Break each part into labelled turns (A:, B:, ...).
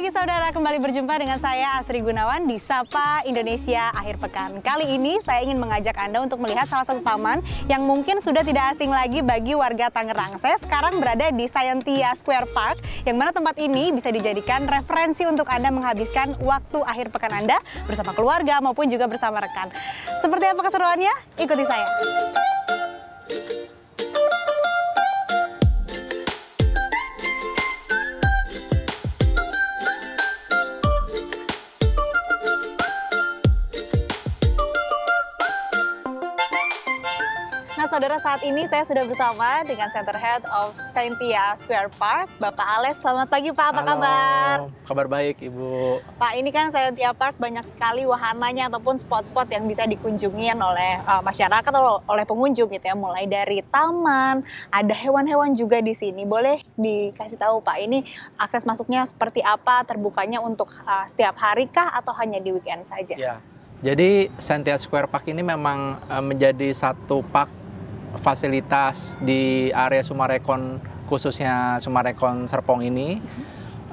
A: pagi saudara, kembali berjumpa dengan saya Asri Gunawan di Sapa Indonesia Akhir Pekan. Kali ini saya ingin mengajak Anda untuk melihat salah satu taman yang mungkin sudah tidak asing lagi bagi warga Tangerang. Saya sekarang berada di Scientia Square Park, yang mana tempat ini bisa dijadikan referensi untuk Anda menghabiskan waktu akhir pekan Anda bersama keluarga maupun juga bersama rekan. Seperti apa keseruannya? Ikuti saya. saudara saat ini saya sudah bersama dengan Center Head of Sentia Square Park, Bapak Ales. Selamat pagi Pak, apa Halo, kabar?
B: Kabar baik Ibu.
A: Pak, ini kan Sentia Park banyak sekali wahananya ataupun spot-spot yang bisa dikunjungi oleh uh, masyarakat atau oleh pengunjung gitu ya. Mulai dari taman, ada hewan-hewan juga di sini. Boleh dikasih tahu Pak, ini akses masuknya seperti apa? Terbukanya untuk uh, setiap hari kah atau hanya di weekend saja? Ya.
B: Jadi Sentia Square Park ini memang eh, menjadi satu park fasilitas di area Sumarekon khususnya Sumarekon Serpong ini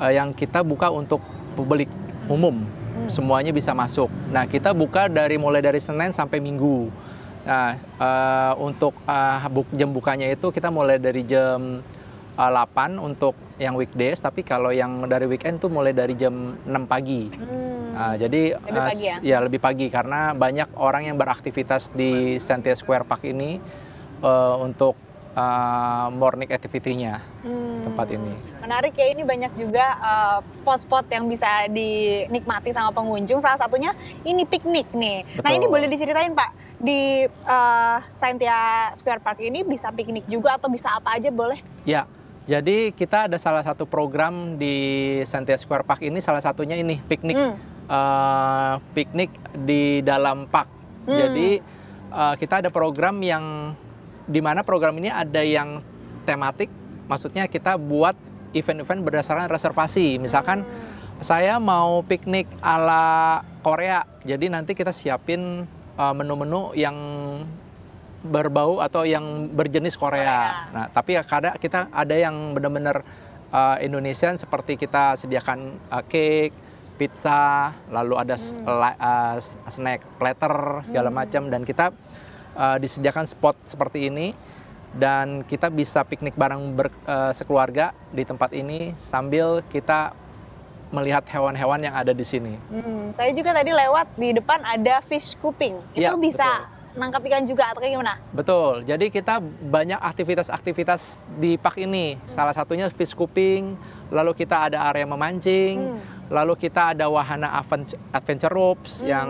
B: uh, yang kita buka untuk publik umum. Hmm. Semuanya bisa masuk. Nah, kita buka dari mulai dari Senin sampai Minggu. Nah, uh, untuk uh, buk, jam bukanya itu kita mulai dari jam uh, 8 untuk yang weekdays, tapi kalau yang dari weekend tuh mulai dari jam 6 pagi. Hmm. Uh, jadi lebih pagi ya? ya lebih pagi karena banyak orang yang beraktivitas di Sentia Square Park ini uh, untuk uh, morning activity-nya
A: hmm. tempat ini. Menarik ya ini banyak juga eh, spot-spot uh, yang bisa dinikmati sama pengunjung. Salah satunya ini piknik nih. Betul. Nah ini boleh diceritain Pak di uh, Saintia Square Park ini bisa piknik juga atau bisa apa aja boleh?
B: Ya. Jadi kita ada salah satu program di Saintia Square Park ini salah satunya ini piknik hmm. uh, piknik di dalam park. Hmm. Jadi uh, kita ada program yang di mana program ini ada yang tematik, maksudnya kita buat event-event berdasarkan reservasi. Misalkan hmm. saya mau piknik ala Korea, jadi nanti kita siapin eh, menu-menu uh, yang berbau atau yang berjenis Korea. Korea. Nah, tapi ya kadang kita ada yang benar-benar uh, Indonesian seperti kita sediakan uh, cake, pizza, lalu ada hmm. uh, snack platter segala hmm. macam dan kita uh, disediakan spot seperti ini dan kita bisa piknik bareng ber, uh, sekeluarga di tempat ini sambil kita melihat hewan-hewan yang ada di sini.
A: Hmm, saya juga tadi lewat di depan ada fish kuping. Itu ya, bisa betul nangkap ikan juga atau kayak gimana?
B: Betul. Jadi kita banyak aktivitas-aktivitas di park ini. Hmm. Salah satunya fish scooping, lalu kita ada area memancing. Hmm Lalu kita ada wahana adventure ropes hmm, yang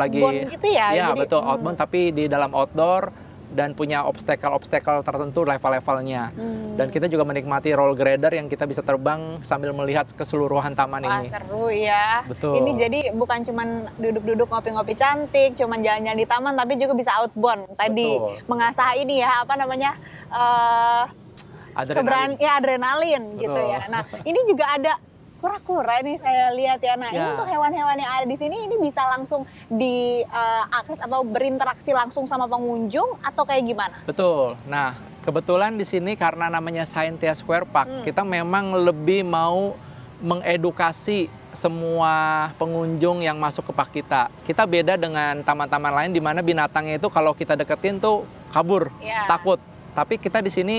B: lagi gitu ya. Ya, jadi, betul hmm. tapi di dalam outdoor dan punya obstacle-obstacle tertentu level-levelnya. Hmm. Dan kita juga menikmati roll grader yang kita bisa terbang sambil melihat keseluruhan taman Wah, ini.
A: seru ya. Betul. Ini jadi bukan cuma duduk-duduk ngopi-ngopi cantik, cuma jalan-jalan di taman tapi juga bisa outbound. Tadi Betul. mengasah ini ya, apa namanya? Uh, adrenalin. Keberan, ya adrenalin gitu Betul. gitu ya. Nah, ini juga ada kura-kura ini saya lihat ya. Nah, ya. ini tuh hewan-hewan yang ada di sini ini bisa langsung di uh, akses atau berinteraksi langsung sama pengunjung atau kayak gimana?
B: Betul. Nah, kebetulan di sini karena namanya Scientia Square Park, hmm. kita memang lebih mau mengedukasi semua pengunjung yang masuk ke park kita. Kita beda dengan taman-taman lain di mana binatangnya itu kalau kita deketin tuh kabur, ya. takut. Tapi kita di sini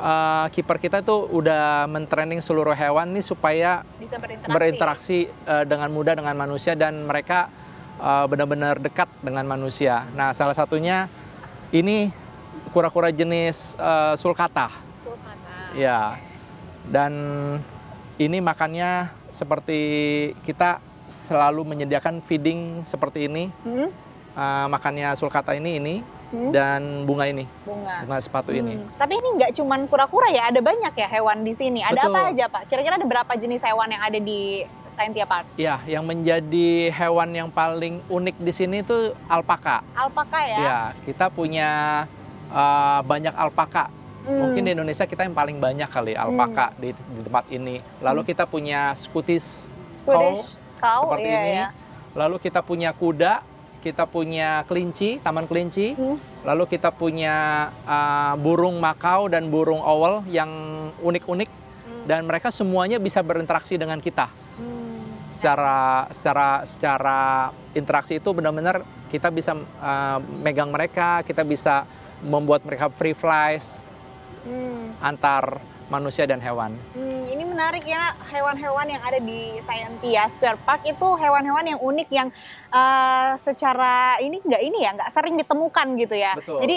B: uh, kiper kita tuh udah mentraining seluruh hewan nih supaya
A: bisa berinteraksi, berinteraksi
B: uh, dengan mudah dengan manusia dan mereka uh, benar-benar dekat dengan manusia. Nah, salah satunya ini kura-kura jenis uh, sulcata.
C: Sulcata.
B: Ya. Dan ini makannya seperti kita selalu menyediakan feeding seperti ini. -hmm. uh, makannya sulcata ini ini hmm? dan bunga ini. Bunga. Bunga sepatu hmm. ini.
A: Tapi ini nggak cuma kura-kura ya, ada banyak ya hewan di sini. Ada Betul. apa aja Pak? Kira-kira ada berapa jenis hewan yang ada di Scientia Park? Ya,
B: yang menjadi hewan yang paling unik di sini itu alpaka.
A: Alpaka ya? Ya,
B: kita punya uh, banyak alpaka. Hmm. Mungkin di Indonesia kita yang paling banyak kali alpaka hmm. di, di tempat ini. Lalu hmm. kita punya skutis Skutis.
A: Kau, seperti iya, ini. Iya.
B: Lalu kita punya kuda kita punya kelinci, taman kelinci. Hmm. Lalu kita punya uh, burung makau dan burung owl yang unik-unik hmm. dan mereka semuanya bisa berinteraksi dengan kita. Hmm. Secara secara secara interaksi itu benar-benar kita bisa uh, megang mereka, kita bisa membuat mereka free flies hmm. antar manusia dan hewan.
A: Hmm, ini menarik ya hewan-hewan yang ada di Scientia Square Park itu hewan-hewan yang unik yang uh, secara ini nggak ini ya nggak sering ditemukan gitu ya. Betul. Jadi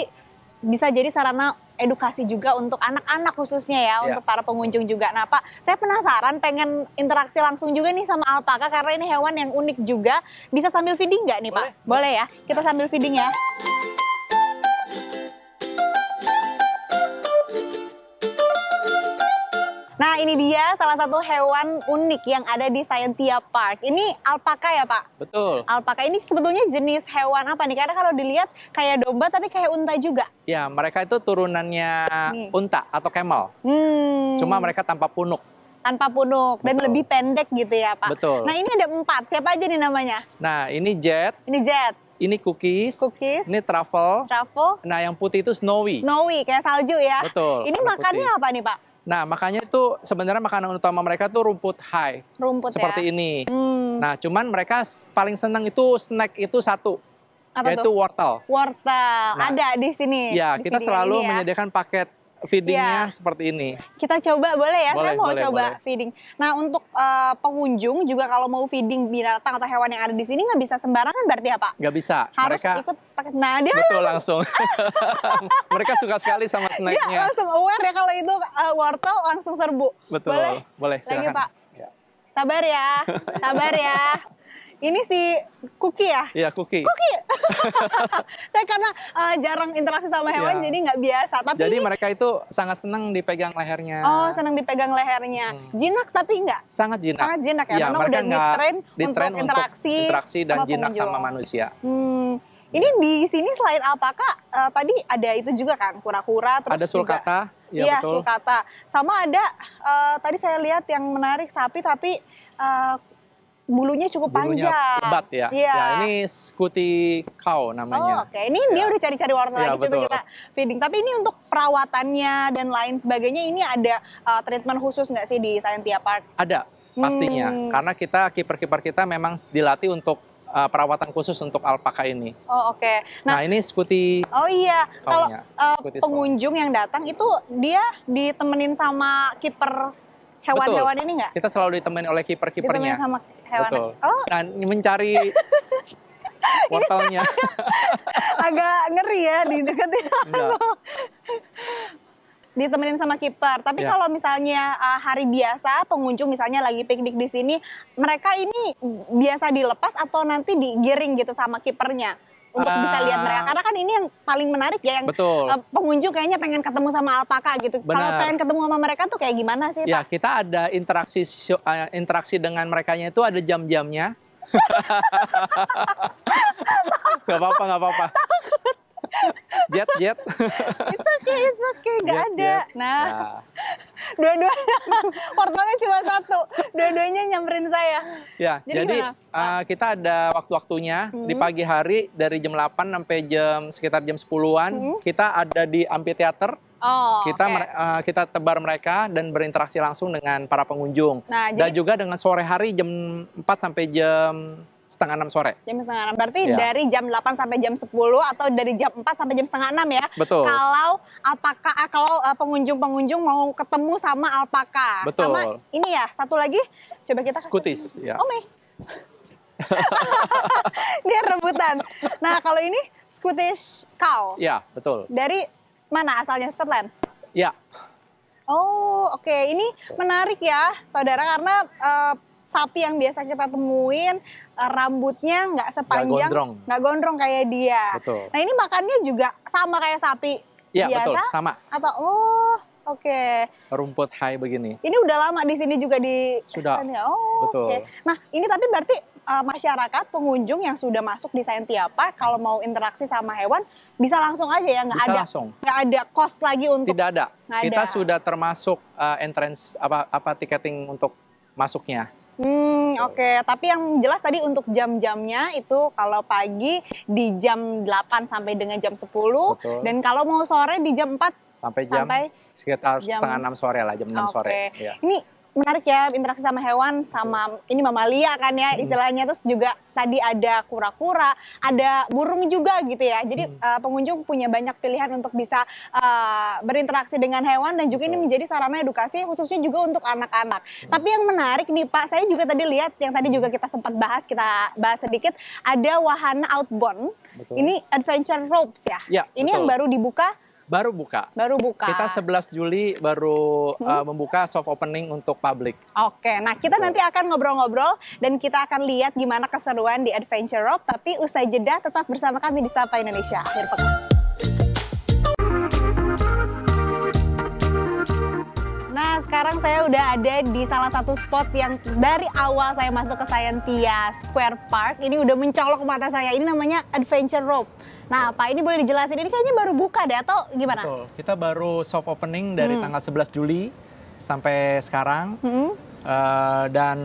A: bisa jadi sarana edukasi juga untuk anak-anak khususnya ya, ya, untuk para pengunjung juga. Nah Pak, saya penasaran pengen interaksi langsung juga nih sama alpaka karena ini hewan yang unik juga. Bisa sambil feeding nggak nih Boleh. Pak? Boleh ya, kita sambil feeding ya. Nah ini dia salah satu hewan unik yang ada di Scientia Park. Ini alpaka ya Pak? Betul. Alpaka ini sebetulnya jenis hewan apa nih? Karena kalau dilihat kayak domba tapi kayak unta juga.
B: Ya mereka itu turunannya nih. unta atau camel.
A: Hmm. Cuma mereka
B: tanpa punuk
A: tanpa punuk Betul. dan lebih pendek gitu ya Pak. Betul. Nah ini ada empat, siapa aja nih namanya?
B: Nah ini Jet. Ini Jet. Ini cookies, cookies, ini truffle, truffle. Nah yang putih itu snowy.
A: Snowy kayak salju ya. Betul. Ini makannya putih. apa nih Pak?
B: Nah, makanya itu sebenarnya makanan utama mereka tuh rumput high.
A: Rumput seperti ya? ini. Hmm. Nah,
B: cuman mereka paling senang itu snack itu satu.
A: Apa yaitu tuh? wortel. Wortel. Nah, Ada di sini. Ya, di kita selalu ya.
B: menyediakan paket feedingnya yeah. seperti ini.
A: Kita coba boleh ya, boleh, saya mau boleh, coba boleh. feeding. Nah untuk uh, pengunjung juga kalau mau feeding binatang atau hewan yang ada di sini nggak bisa sembarangan berarti ya Pak?
B: Nggak bisa. Harus Mereka... ikut
A: pakai. Nah dia betul
B: langsung. Mereka suka sekali sama snacknya. Dia langsung
A: aware ya kalau itu uh, wortel langsung serbu. Betul. Boleh,
B: boleh. Silakan. Lagi Pak. Ya.
A: Sabar ya, sabar ya. Ini si Cookie ya?
B: Iya, Cookie. Cookie.
A: Saya karena uh, jarang interaksi sama hewan, ya. jadi nggak biasa. Tapi jadi ini...
B: mereka itu sangat senang dipegang lehernya.
A: Oh, senang dipegang lehernya. Hmm. Jinak tapi nggak? Sangat jinak. Sangat jinak ya, ya karena udah ditrain, ditrain untuk interaksi, interaksi dan jinak pengunjung. sama manusia. Hmm. Iya. Ini di sini selain alpaka, uh, tadi ada itu juga kan, kura-kura, terus ada sulcata. Juga, Iya, ya, sulcata. Sama ada uh, tadi saya lihat yang menarik sapi tapi uh, bulunya cukup bulunya panjang. lebat ya. Iya. Ya, ini
B: Skuti cow namanya. Oh,
A: oke. Okay. Ini ya. dia udah cari-cari warna ya, lagi betul. coba kita feeding. Tapi ini untuk perawatannya dan lain sebagainya ini ada uh, treatment khusus nggak sih di Scientia Park? Ada, pastinya. Hmm.
B: Karena kita kiper-kiper kita memang dilatih untuk uh, perawatan khusus untuk alpaka ini.
A: Oh oke. Okay. Nah,
B: nah ini Skuti. Oh
A: iya, kalau uh, pengunjung yang datang itu dia ditemenin sama kiper hewan-hewan ini nggak?
B: Kita selalu ditemenin oleh kiper-kipernya. Ditemenin sama
A: hewan. Betul. Oh.
B: Dan mencari
A: wortelnya. Agak ngeri ya di dekat ya. ditemenin sama kiper. Tapi yeah. kalau misalnya uh, hari biasa pengunjung misalnya lagi piknik di sini, mereka ini biasa dilepas atau nanti digiring gitu sama kipernya? untuk uh, bisa lihat ah. mereka karena kan ini yang paling menarik ya yang betul. Uh, pengunjung kayaknya pengen ketemu sama alpaka gitu. Kalau pengen ketemu sama mereka tuh kayak gimana sih ya, Pak? Ya,
B: kita ada interaksi uh, interaksi dengan mereka itu ada jam-jamnya. gak apa-apa, gak apa-apa jet jet
A: it's okay it's okay nggak ada jet. nah, nah. dua-duanya portalnya cuma satu dua-duanya nyamperin saya
B: ya jadi, jadi uh, kita ada waktu-waktunya hmm. di pagi hari dari jam 8 sampai jam sekitar jam 10-an hmm. kita ada di amphitheater Oh, kita okay. uh, eh, kita tebar mereka dan berinteraksi langsung dengan para pengunjung. Nah, jadi, dan juga dengan sore hari jam 4 sampai jam setengah enam sore.
A: Jam setengah enam. Berarti ya. dari jam 8 sampai jam 10 atau dari jam 4 sampai jam setengah enam ya? Betul. Kalau apakah eh, kalau eh, pengunjung-pengunjung mau ketemu sama alpaka, Betul. sama ini ya satu lagi coba kita skutis. Ya. Oh my. Dia rebutan. Nah kalau ini Scottish cow.
B: Ya betul.
A: Dari mana asalnya Scotland? Ya. Oh oke okay. ini menarik ya saudara karena uh, sapi yang biasa kita temuin eh, rambutnya nggak sepanjang, nggak gondrong. gondrong kayak dia. Betul. Nah ini makannya juga sama kayak sapi ya, biasa? betul, sama. Atau oh oke. Okay.
B: Rumput high begini.
A: Ini udah lama di sini juga di. Sudah. Oh, betul. Okay. Nah ini tapi berarti eh, masyarakat pengunjung yang sudah masuk di Sentiapa kalau mau interaksi sama hewan bisa langsung aja ya nggak ada langsung. nggak ada cost lagi untuk
B: tidak ada. Nggak kita sudah termasuk uh, entrance apa apa tiketing untuk masuknya.
A: Hmm, gitu. oke. Okay. Tapi yang jelas tadi untuk jam-jamnya itu kalau pagi di jam 8 sampai dengan jam 10 Betul. dan kalau mau sore di jam 4
B: sampai jam sampai sekitar jam, setengah 6 sore lah, jam 6 okay. sore. Ya.
A: Ini menarik ya interaksi sama hewan sama ini mamalia kan ya hmm. istilahnya terus juga tadi ada kura-kura ada burung juga gitu ya jadi hmm. uh, pengunjung punya banyak pilihan untuk bisa uh, berinteraksi dengan hewan dan juga ini menjadi sarana edukasi khususnya juga untuk anak-anak hmm. tapi yang menarik nih Pak saya juga tadi lihat yang tadi juga kita sempat bahas kita bahas sedikit ada wahana outbound betul. ini adventure ropes ya, ya ini betul. yang baru dibuka Baru buka. Baru buka. Kita
B: 11 Juli baru hmm. uh, membuka soft opening untuk publik.
A: Oke, nah kita Betul. nanti akan ngobrol-ngobrol dan kita akan lihat gimana keseruan di Adventure Rock. Tapi usai jeda tetap bersama kami di Sapa Indonesia akhir pekan. Nah, sekarang saya udah ada di salah satu spot yang dari awal saya masuk ke Scientia Square Park, ini udah mencolok mata saya. Ini namanya Adventure Rope. Nah, Pak, ini boleh dijelasin ini kayaknya baru buka deh atau gimana? Betul.
B: Kita baru soft opening dari hmm. tanggal 11 Juli sampai sekarang. Hmm. Uh, dan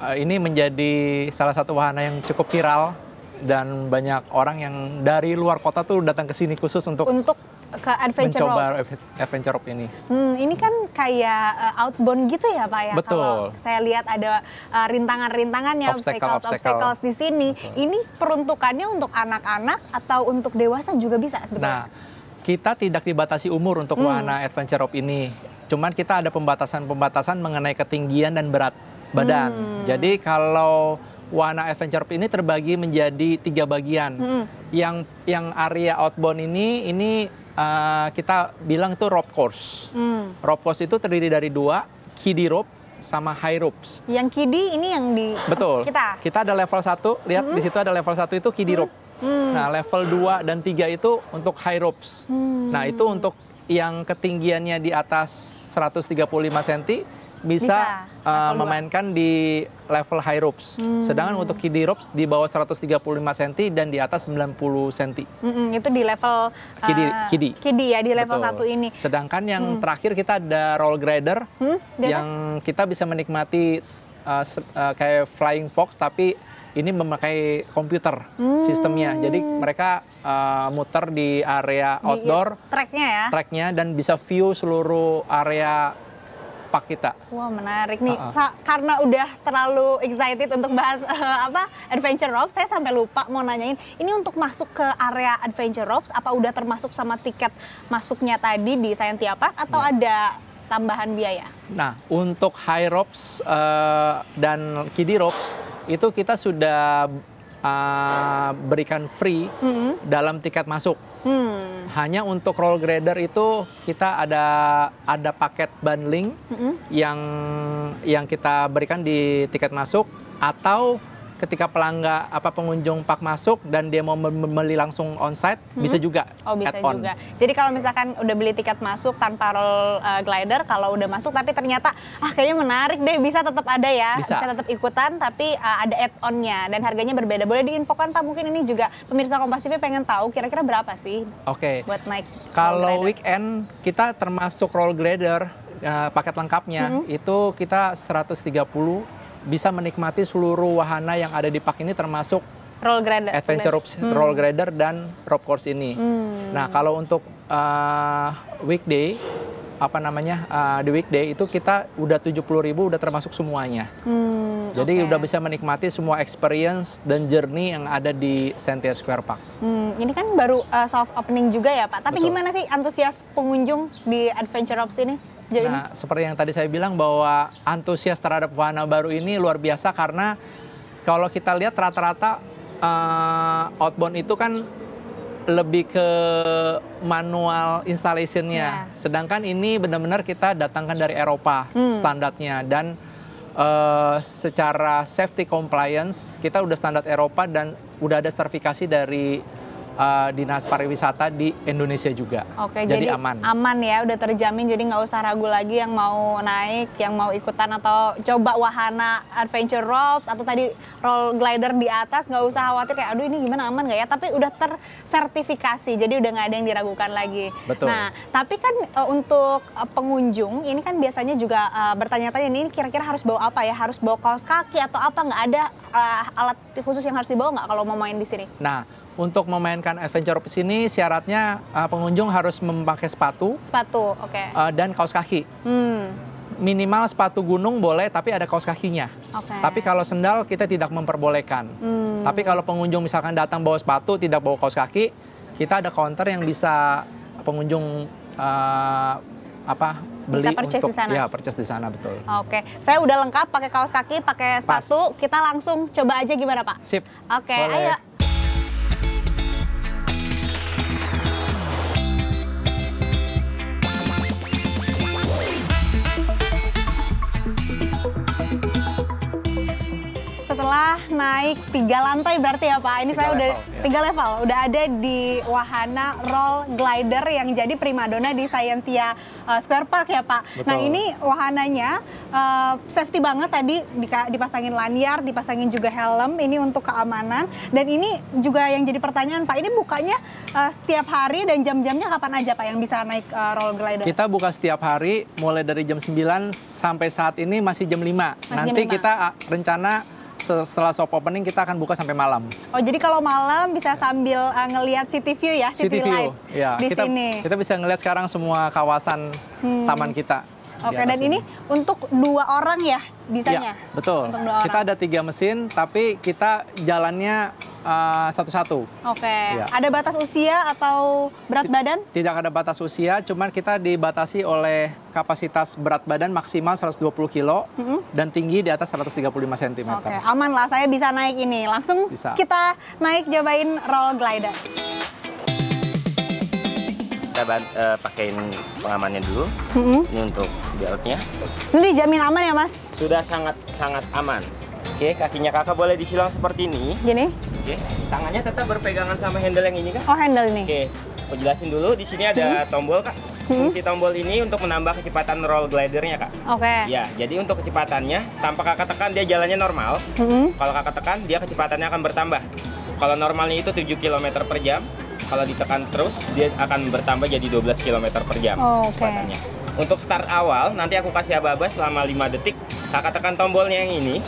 B: uh, ini menjadi salah satu wahana yang cukup viral dan banyak orang yang dari luar kota tuh datang ke sini khusus untuk untuk
A: ke adventure mencoba
B: rope. adventure rope ini.
A: Hmm, ini kan kayak uh, outbound gitu ya pak ya. Betul. Kalau saya lihat ada uh, eh, rintangan-rintangannya, obstacles, obstacle. obstacles di sini. Betul. Ini peruntukannya untuk anak-anak atau untuk dewasa juga bisa sebetulnya.
B: Nah, kita tidak dibatasi umur untuk hmm. wahana adventure rope ini. Cuman kita ada pembatasan-pembatasan mengenai ketinggian dan berat badan. Hmm. Jadi kalau wahana adventure ini terbagi menjadi tiga bagian. Hmm. Yang yang area outbound ini ini Eh, kita bilang itu rope course. Hmm. Rope course itu terdiri dari dua, kiddie rope sama high ropes.
A: Yang kiddie ini yang di Betul. kita.
B: Kita ada level satu, lihat hmm. di situ ada level satu itu kiddie hmm. rope. Hmm. Nah, level dua dan tiga itu untuk high ropes. Hmm. Nah, itu untuk yang ketinggiannya di atas 135 cm bisa, bisa. Uh, memainkan di level high ropes. Hmm. Sedangkan untuk kiddie ropes di bawah 135 cm dan di atas 90 cm.
A: Hmm, itu di level uh, eh, kiddie, kiddie. ya di level Betul. satu ini.
B: Sedangkan yang hmm. terakhir kita ada roll grader hmm, yang kita bisa menikmati uh, uh, kayak flying fox tapi ini memakai komputer hmm. sistemnya. Jadi mereka uh, muter di area outdoor, tracknya ya, tracknya dan bisa view seluruh area otak kita.
A: Wah menarik nih, uh -uh. karena udah terlalu excited untuk bahas uh, apa adventure ropes, saya sampai lupa mau nanyain, ini untuk masuk ke area adventure ropes, apa udah termasuk sama tiket masuknya tadi di Scientia Park atau yeah. ada tambahan biaya?
B: Nah, untuk high ropes uh, dan kiddie ropes itu kita sudah uh, berikan free mm -hmm. dalam tiket masuk. Hmm. Hanya untuk roll grader itu kita ada ada paket bundling -hmm. yang yang kita berikan di tiket masuk atau ketika pelanggan apa pengunjung pak masuk dan dia mau membeli langsung onsite hmm. bisa juga oh bisa on. juga
A: jadi kalau misalkan udah beli tiket masuk tanpa roll uh, glider kalau udah masuk tapi ternyata ah kayaknya menarik deh bisa tetap ada ya bisa, bisa tetap ikutan tapi uh, ada add onnya dan harganya berbeda boleh diinfokan pak mungkin ini juga pemirsa kompas tv pengen tahu kira-kira berapa sih oke okay. buat naik kalau
B: weekend kita termasuk roll glider uh, paket lengkapnya mm -hmm. itu kita 130 bisa menikmati seluruh wahana yang ada di park ini termasuk
A: roll grader, adventure ropes, hmm. roll
B: grader dan rope course ini. Hmm. Nah kalau untuk uh, weekday apa namanya uh, di weekday itu kita udah 70.000 udah termasuk semuanya.
A: Hmm, Jadi
B: okay. udah bisa menikmati semua experience dan journey yang ada di Sentia Square Park.
A: Hmm, ini kan baru uh, soft opening juga ya Pak. Tapi Betul. gimana sih antusias pengunjung di Adventure Ops ini? Sejauh nah,
B: ini? seperti yang tadi saya bilang bahwa antusias terhadap wahana baru ini luar biasa karena kalau kita lihat rata-rata uh, outbound itu kan lebih ke manual installationnya, yeah. sedangkan ini benar-benar kita datangkan dari Eropa hmm. standarnya dan uh, secara safety compliance kita udah standar Eropa dan udah ada sertifikasi dari uh, dinas pariwisata di Indonesia juga.
A: Oke, jadi, jadi aman. Aman ya, udah terjamin jadi nggak usah ragu lagi yang mau naik, yang mau ikutan atau coba wahana adventure ropes atau tadi roll glider di atas nggak usah khawatir kayak aduh ini gimana aman nggak ya? Tapi udah tersertifikasi, jadi udah nggak ada yang diragukan lagi. Betul. Nah, tapi kan uh, untuk e, pengunjung ini kan biasanya juga uh, bertanya-tanya ini kira-kira harus bawa apa ya? Harus bawa kaos kaki atau apa? Nggak ada uh, alat khusus yang harus dibawa nggak kalau mau main di sini?
B: Nah, untuk memainkan Adventure Opus ini syaratnya uh, pengunjung harus memakai sepatu.
A: Sepatu, oke. Okay. Uh,
B: eh, dan kaos kaki. Hmm. Minimal sepatu gunung boleh, tapi ada kaos kakinya. Okay. Tapi kalau sendal kita tidak memperbolehkan. Hmm. Tapi kalau pengunjung misalkan datang bawa sepatu, tidak bawa kaos kaki, kita ada counter yang bisa pengunjung uh, apa beli bisa purchase untuk, di sana. Ya, purchase di sana betul. Oke,
A: okay. saya udah lengkap pakai kaos kaki, pakai sepatu. Pas. Kita langsung coba aja gimana, Pak? Sip. Oke, okay, ayo setelah naik tiga lantai berarti ya Pak. Ini tiga saya level, udah ya. tiga level. Udah ada di wahana roll glider yang jadi primadona di Scientia uh, Square Park ya Pak. Nah, Betul. Nah ini wahananya uh, safety banget tadi dipasangin lanyard dipasangin juga helm. Ini untuk keamanan. Dan ini juga yang jadi pertanyaan Pak. Ini bukanya uh, setiap hari dan jam-jamnya kapan aja Pak yang bisa naik uh, roll glider? Kita
B: buka setiap hari mulai dari jam 9 sampai saat ini masih jam 5. Masih Nanti jam 5. kita rencana setelah soft opening kita akan buka sampai malam.
A: Oh, jadi kalau malam bisa sambil uh, ngelihat city view ya, city, city view, light
B: ya. di kita, sini. Kita bisa ngelihat sekarang semua kawasan hmm. taman kita.
A: Oke, dan ini. untuk dua orang ya bisanya? Ya,
B: betul. Untuk dua orang. Kita ada tiga mesin, tapi kita jalannya Eh, satu-satu.
A: Uh, Oke. Okay. Ya. Ada batas usia atau
B: berat badan? Tidak ada batas usia, cuman kita dibatasi oleh kapasitas berat badan maksimal 120 kilo mm -hmm. dan tinggi di atas 135 cm. Oke, okay.
A: aman lah. Saya bisa naik ini. Langsung bisa. kita naik cobain roll glider.
D: Kita uh, eh, pakaiin pengamannya dulu. Mm -hmm. Ini untuk belt-nya.
A: Ini dijamin aman ya, Mas?
D: Sudah sangat sangat aman. Oke, kakinya kakak boleh disilang seperti ini. Gini? Oke, tangannya tetap berpegangan sama handle yang ini kan? Oh, handle ini. Oke, aku jelasin dulu. Di sini ada hmm. tombol kak. Hmm. Fungsi tombol ini untuk menambah kecepatan roll glidernya kak. Oke. Okay. Ya, jadi untuk kecepatannya, tanpa kakak tekan dia jalannya normal. Hmm. Kalau kakak tekan, dia kecepatannya akan bertambah. Kalau normalnya itu 7 km per jam, kalau ditekan terus dia akan bertambah jadi 12 km per jam
C: oh, okay. kecepatannya.
D: Untuk start awal nanti aku kasih aba-aba selama 5 detik. Kakak tekan tombolnya yang ini.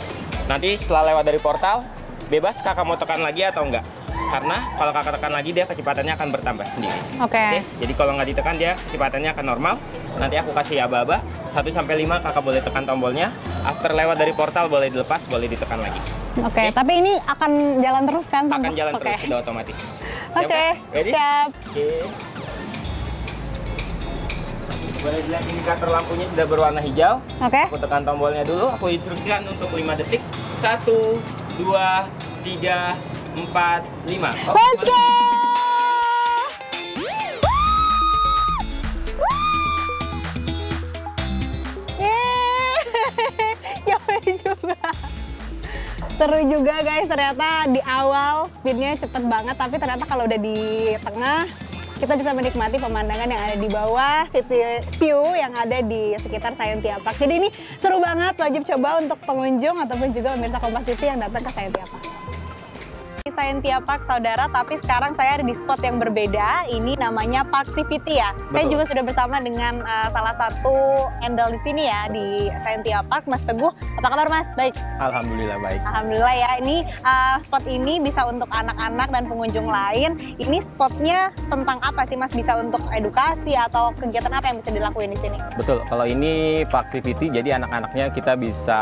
D: Nanti setelah lewat dari portal, bebas kakak mau tekan lagi atau enggak. Karena kalau kakak tekan lagi, dia kecepatannya akan bertambah sendiri. Oke. Okay. Jadi kalau nggak ditekan, dia kecepatannya akan normal. Nanti aku kasih ya aba-aba, sampai lima kakak boleh tekan tombolnya. After lewat dari portal, boleh dilepas, boleh ditekan lagi.
A: Oke, okay, okay. tapi ini akan jalan terus kan? Akan jalan okay. terus,
D: sudah otomatis.
A: Ya Oke, okay. siap. Okay? Siap.
D: Okay boleh dilihat indikator lampunya sudah berwarna hijau. Oke. Okay. Aku tekan tombolnya dulu, aku instruksikan untuk 5 detik. 1, 2, 3, 4, 5. Okay, Let's
C: go!
A: seru juga guys ternyata di awal speednya cepet banget tapi ternyata kalau udah di tengah kita bisa menikmati pemandangan yang ada di bawah city view yang ada di sekitar Sayantia Park. Jadi ini seru banget, wajib coba untuk pengunjung ataupun juga pemirsa Kompas TV yang datang ke Sayantia Park. Scientia Park saudara, tapi sekarang saya ada di spot yang berbeda. Ini namanya Park Parktivity ya. Betul. Saya juga sudah bersama dengan uh, salah satu handle di sini ya di Scientia Park, Mas Teguh. Apa kabar Mas? Baik.
C: Alhamdulillah baik.
A: Alhamdulillah ya. Ini uh, spot ini bisa untuk anak-anak dan pengunjung lain. Ini spotnya tentang apa sih Mas? Bisa untuk edukasi atau kegiatan apa yang bisa dilakuin di sini?
C: Betul. Kalau ini Park Parktivity, jadi anak-anaknya kita bisa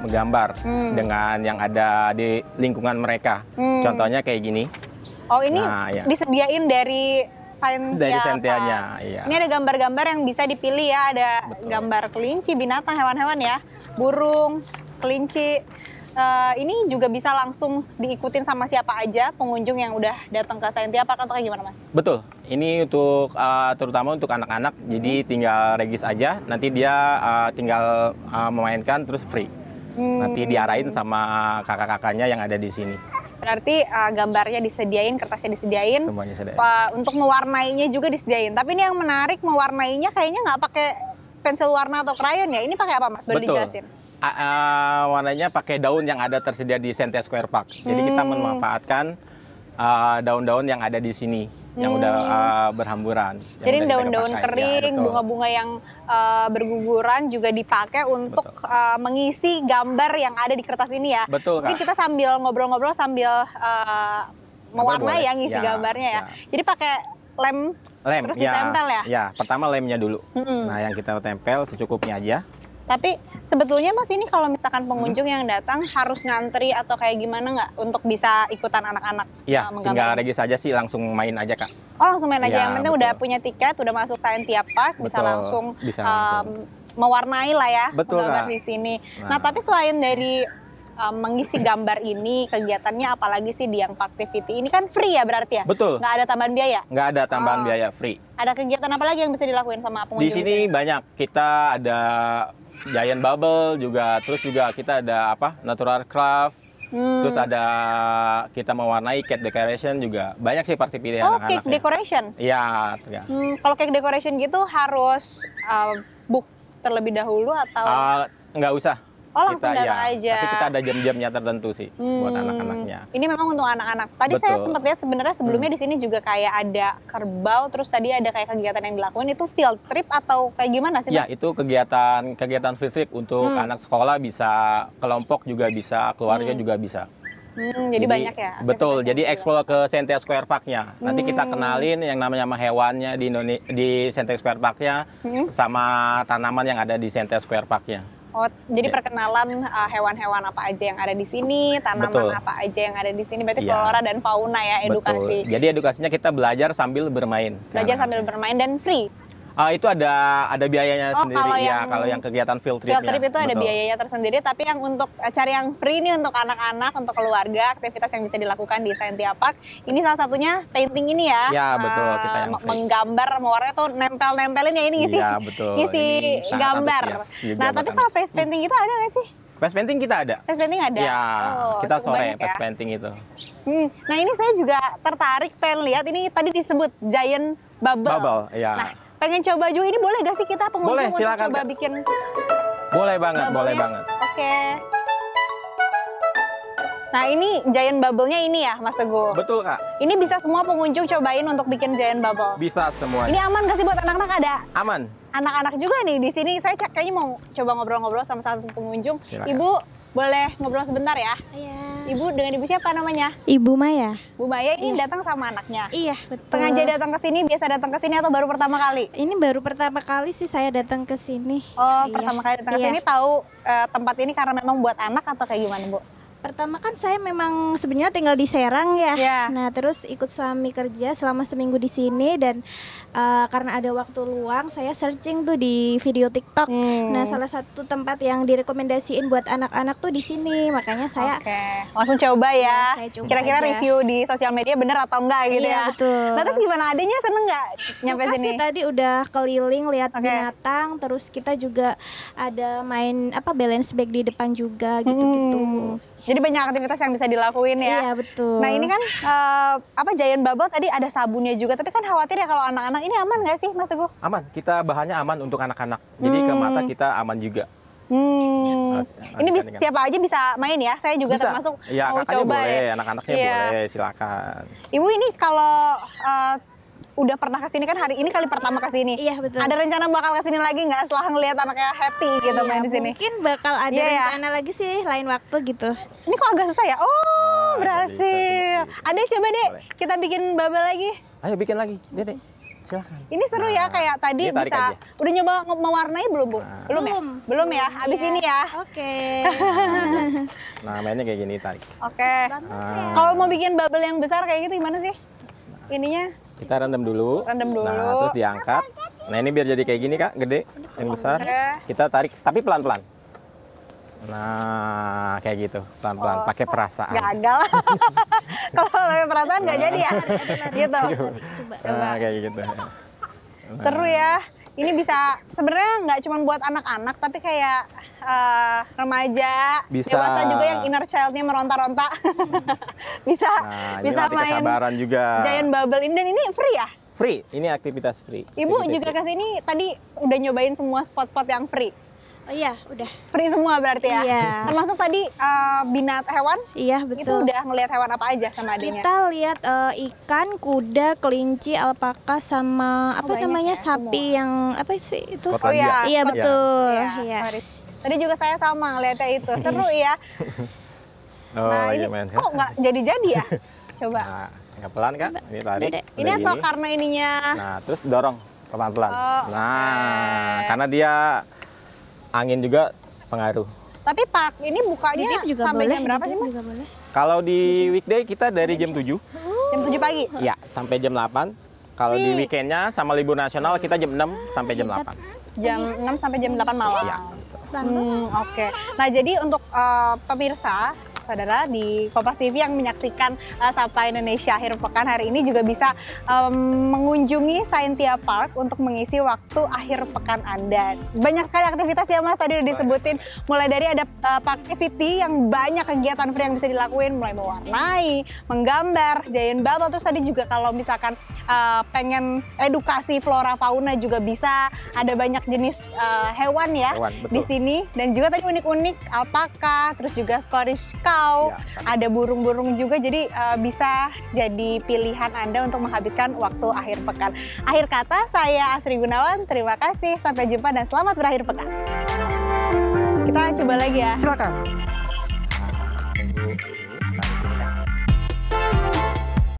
C: menggambar hmm. dengan yang ada di lingkungan mereka. Hmm. Contoh Contohnya kayak gini.
A: Oh ini nah, ya. disediain dari sentia dari sentianya. Iya. Ini ada gambar-gambar yang bisa dipilih ya. Ada Betul. gambar kelinci, binatang, hewan-hewan ya, burung, kelinci. Uh, ini juga bisa langsung diikutin sama siapa aja pengunjung yang udah datang ke sentia Park atau kayak gimana mas?
C: Betul. Ini untuk uh, terutama untuk anak-anak. Hmm. Jadi tinggal regis aja. Nanti dia uh, tinggal uh, memainkan terus free. Hmm. Nanti diarahin sama kakak-kakaknya yang ada di sini.
A: Berarti uh, gambarnya disediain, kertasnya disediain. Semuanya sediain. Uh, untuk mewarnainya juga disediain. Tapi ini yang menarik mewarnainya kayaknya nggak pakai pensil warna atau krayon ya. Ini pakai apa Mas? Boleh Betul.
C: uh, warnanya pakai daun yang ada tersedia di Sentia Square Park. Jadi hmm. kita memanfaatkan eh, daun-daun uh, yang ada di sini yang hmm. Ah, udah uh, berhamburan. Jadi daun-daun ya, kering, ya, bunga-bunga
A: yang uh, berguguran juga dipakai untuk uh, mengisi gambar yang ada di kertas ini ya. Betul. Kak. Mungkin kita sambil ngobrol-ngobrol sambil uh, mewarnai yang ngisi ya, gambarnya ya. ya. Jadi pakai lem,
C: lem terus ya, ditempel ya. Ya, pertama lemnya dulu. Hmm. Nah, yang kita tempel secukupnya aja.
A: Tapi sebetulnya Mas ini kalau misalkan pengunjung hmm. yang datang harus ngantri atau kayak gimana nggak untuk bisa ikutan anak-anak?
C: Iya, uh, tinggal regis aja sih langsung main aja kak.
A: Oh langsung main ya, aja, yang iya, penting udah punya tiket, udah masuk Scientia Park, betul. bisa langsung, bisa langsung. Um, mewarnai lah ya betul, gambar kak. di sini. Nah. nah tapi selain dari um, mengisi gambar ini kegiatannya apalagi sih di yang activity ini kan free ya berarti ya betul nggak ada tambahan biaya
C: nggak ada tambahan oh. biaya free
A: ada kegiatan apa lagi yang bisa dilakuin sama pengunjung di sini
C: banyak kita ada Giant Bubble juga terus juga kita ada apa Natural Craft
A: hmm. terus ada
C: kita mewarnai cake decoration juga banyak sih party pilihan oh, anak-anak cake decoration iya ya.
A: hmm, kalau cake decoration gitu harus uh, book terlebih dahulu atau uh,
C: nggak usah Oh langsung kita, datang ya. aja. Tapi kita ada jam-jamnya tertentu sih hmm. buat anak-anaknya.
A: Ini memang untuk anak-anak. Tadi Betul. saya sempat lihat sebenarnya sebelumnya hmm. di sini juga kayak ada kerbau, terus tadi ada kayak kegiatan yang dilakukan itu field trip atau kayak gimana sih? Ya, Mas?
C: itu kegiatan kegiatan field trip untuk hmm. anak sekolah bisa, kelompok juga bisa, keluarga hmm. juga bisa.
A: Hmm,
B: jadi, jadi banyak ya.
C: Betul. Jadi explore ke Sentia Square Parknya. Hmm. Nanti kita hmm. kenalin yang namanya sama hewannya di Indonesia, di Sentia Square Parknya hmm. sama tanaman yang ada di Sentia Square Parknya.
A: Oh, jadi ya. perkenalan eh, hewan-hewan uh, apa aja yang ada di sini, tanaman Betul. apa aja yang ada di sini, berarti ya. flora dan fauna ya edukasi. Betul. Jadi
C: edukasinya kita belajar sambil bermain. Belajar karena.
A: sambil bermain dan free.
C: Uh, itu ada ada biayanya oh, sendiri kalau ya yang, kalau yang kegiatan field trip. Field trip itu Betul. ada biayanya
A: tersendiri tapi yang untuk eh, cari yang free ini untuk anak-anak, untuk keluarga, aktivitas yang bisa dilakukan di Scientia Park. Ini salah satunya painting ini ya.
C: Ya betul. kita eh, yang free.
A: menggambar mewarnai tuh nempel-nempelin ya ini isi ya, betul. isi ini gambar. Iya. Iya, nah tapi kalau face painting itu ada nggak sih?
C: Face painting kita ada. Face painting ada. Ya, oh, kita sore face ya. painting itu.
A: Hmm, nah ini saya juga tertarik pengen lihat ini tadi disebut giant
C: bubble. Bubble, ya. Nah,
A: pengen coba juga ini boleh gak sih kita pengunjung boleh, untuk silakan, coba bikin?
C: Boleh banget, bubble boleh ya? banget.
A: Oke. Nah ini giant bubble-nya ini ya Mas Teguh? Betul Kak. Ini bisa semua pengunjung cobain untuk bikin giant bubble?
C: Bisa semua. Ini
A: aman gak sih buat anak-anak ada? Aman. Anak-anak juga nih di sini saya kayaknya mau coba ngobrol-ngobrol sama satu pengunjung. Silakan. Ibu boleh ngobrol sebentar ya? Iya. Ibu dengan ibu siapa namanya? Ibu Maya. Ibu Maya ini iya. datang sama anaknya. Iya, betul. Sengaja datang ke sini, biasa datang ke sini atau baru pertama kali? Ini baru pertama kali sih saya datang ke sini. Oh, iya. pertama kali datang ke iya. sini tahu uh, tempat ini karena memang buat anak atau kayak gimana, Bu? Pertama kan saya memang sebenarnya tinggal di Serang ya. Yeah. Nah terus ikut suami kerja selama seminggu di sini dan uh, karena ada waktu luang saya searching tuh di video TikTok. Hmm. Nah salah satu tempat yang direkomendasiin buat anak-anak tuh di sini makanya saya okay. langsung coba iya, ya. ya Kira-kira review di sosial media bener atau enggak gitu iya, ya? Betul. Nah terus gimana adanya seneng nggak nyampe sini? Sih, tadi udah keliling lihat okay. binatang terus kita juga ada main apa balance bag di depan juga gitu-gitu. Hmm. Jadi banyak aktivitas yang bisa dilakuin ya. Iya betul. Nah ini kan uh, apa Giant Bubble tadi ada sabunnya juga, tapi kan khawatir ya kalau anak-anak ini aman nggak sih Mas Teguh?
C: Aman, kita bahannya aman untuk anak-anak. Jadi hmm. ke mata kita aman juga.
A: Hmm. Nah, ini bisa, siapa aja bisa main ya? Saya juga bisa. termasuk iya, ya, mau coba boleh, ya. anak-anaknya ya. boleh,
C: silakan.
A: Ibu ini kalau uh, udah pernah kesini kan hari ini kali pertama kesini. Iya betul. Ada rencana bakal kesini lagi nggak setelah ngelihat anaknya happy gitu iya, main di sini? Mungkin bakal ada yeah, iya. rencana ya. lagi sih lain waktu gitu. Ini kok agak susah ya? Oh ah, berhasil. Ada coba deh kita bikin bubble lagi.
C: Ayo bikin lagi, deh. Silahkan.
A: Ini seru ya, nah, ya kayak tadi bisa. Aja. Udah nyoba mewarnai belum, Bu? Nah. Belum, ya? belum ya? Belum ya. Habis iya. ini ya. Oke. Okay.
C: nah, mainnya kayak gini tarik. Oke. Okay. Ya. Nah. Kalau
A: mau bikin bubble yang besar kayak gitu gimana sih? Ininya
C: kita rendam dulu. Rendam nah, dulu. Nah, terus diangkat. Nah, ini biar jadi kayak gini, Kak, gede, yang besar. Kita tarik, tapi pelan-pelan. Nah, kayak gitu, pelan-pelan, oh, pakai perasaan. Gagal.
A: Kalau pakai perasaan nggak jadi ya. Nah. gitu. Coba. Nah, kayak
C: gitu. Seru ya
A: ini bisa sebenarnya nggak cuma buat anak-anak tapi kayak uh, remaja bisa. dewasa juga yang inner childnya meronta-ronta bisa nah, bisa main kesabaran
C: juga giant
A: bubble ini dan ini free ya
C: free ini aktivitas free ibu aktivitas juga ke
A: sini tadi udah nyobain semua spot-spot yang free Oh iya, udah. Free semua berarti ya. Iya. Termasuk tadi uh, binat hewan? Iya, betul. Itu udah ngelihat hewan apa aja sama adiknya? Kita lihat uh, ikan, kuda, kelinci, alpaka sama oh, apa namanya ya, sapi semua. yang apa sih itu? Oh iya, iya betul. Iya. iya. Tadi juga saya sama ngeliatnya itu. Seru ya.
C: oh, nah, iya, ini kok nggak jadi-jadi
A: ya? Coba.
C: Nah, pelan kan? Coba. Ini tarik. Ini atau gini. karena
A: ininya? Nah,
C: terus dorong pelan-pelan. Oh, nah, okay. karena dia angin juga pengaruh.
A: Tapi park ini bukanya Didip juga sampai boleh. jam berapa sih Mas?
C: Kalau di weekday kita dari jam 7. Uh.
A: Jam 7 pagi? Iya,
C: sampai jam 8. Kalau di weekendnya sama libur nasional kita jam 6 sampai jam 8.
A: Jam 6 sampai jam 8 malam? Iya. Hmm, Oke. Okay. Nah, jadi untuk uh, pemirsa saudara di Kompas TV yang menyaksikan uh, Sapa Indonesia akhir pekan hari ini juga bisa um, mengunjungi Scientia Park untuk mengisi waktu akhir pekan Anda. Banyak sekali aktivitas ya Mas tadi udah disebutin mulai dari ada uh, activity yang banyak kegiatan free yang bisa dilakuin mulai mewarnai, menggambar, jayan bubble terus tadi juga kalau misalkan uh, pengen edukasi flora fauna juga bisa ada banyak jenis uh, hewan ya hewan, di sini dan juga tadi unik-unik alpaka terus juga Scottish cow hijau, ya, ada burung-burung juga jadi uh, bisa jadi pilihan Anda untuk menghabiskan waktu akhir pekan. Akhir kata saya Asri Gunawan, terima kasih, sampai jumpa dan selamat berakhir pekan. Kita coba lagi ya.
C: Silakan.